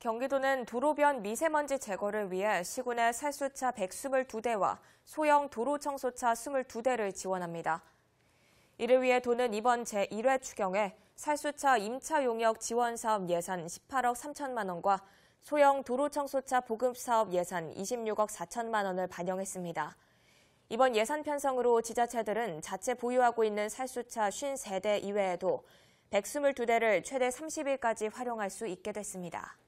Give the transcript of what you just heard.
경기도는 도로변 미세먼지 제거를 위해 시군에 살수차 122대와 소형 도로 청소차 22대를 지원합니다. 이를 위해 도는 이번 제1회 추경에 살수차 임차 용역 지원 사업 예산 18억 3천만 원과 소형 도로 청소차 보급 사업 예산 26억 4천만 원을 반영했습니다. 이번 예산 편성으로 지자체들은 자체 보유하고 있는 살수차 53대 이외에도 122대를 최대 30일까지 활용할 수 있게 됐습니다.